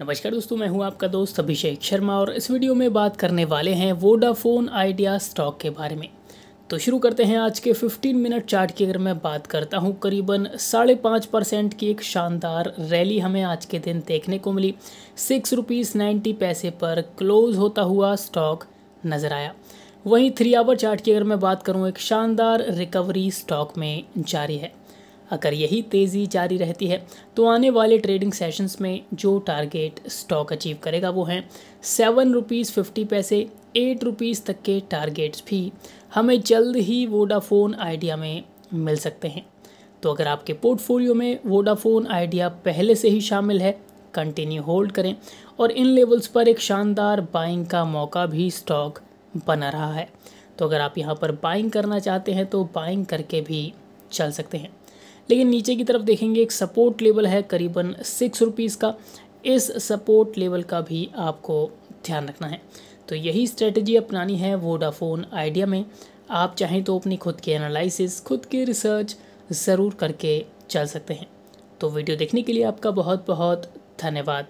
नमस्कार दोस्तों मैं हूं आपका दोस्त अभिषेक शर्मा और इस वीडियो में बात करने वाले हैं वोडाफोन आइडिया स्टॉक के बारे में तो शुरू करते हैं आज के 15 मिनट चार्ट की अगर मैं बात करता हूं करीबन साढ़े पाँच परसेंट की एक शानदार रैली हमें आज के दिन देखने को मिली सिक्स रुपीज़ नाइन्टी पैसे पर क्लोज होता हुआ स्टॉक नज़र आया वहीं थ्री आवर चार्ट की अगर मैं बात करूँ एक शानदार रिकवरी स्टॉक में जारी है अगर यही तेज़ी जारी रहती है तो आने वाले ट्रेडिंग सेशंस में जो टारगेट स्टॉक अचीव करेगा वो हैं सेवन रुपीज़ फिफ्टी पैसे एट रुपीज़ तक के टारगेट्स भी हमें जल्द ही वोडाफोन आइडिया में मिल सकते हैं तो अगर आपके पोर्टफोलियो में वोडाफोन आइडिया पहले से ही शामिल है कंटिन्यू होल्ड करें और इन लेवल्स पर एक शानदार बाइंग का मौका भी स्टॉक बना रहा है तो अगर आप यहाँ पर बाइंग करना चाहते हैं तो बाइंग करके भी चल सकते हैं लेकिन नीचे की तरफ देखेंगे एक सपोर्ट लेवल है करीबन सिक्स रुपीज़ का इस सपोर्ट लेवल का भी आपको ध्यान रखना है तो यही स्ट्रेटजी अपनानी है वोडाफोन आइडिया में आप चाहें तो अपनी खुद की एनालिसिस खुद की रिसर्च ज़रूर करके चल सकते हैं तो वीडियो देखने के लिए आपका बहुत बहुत धन्यवाद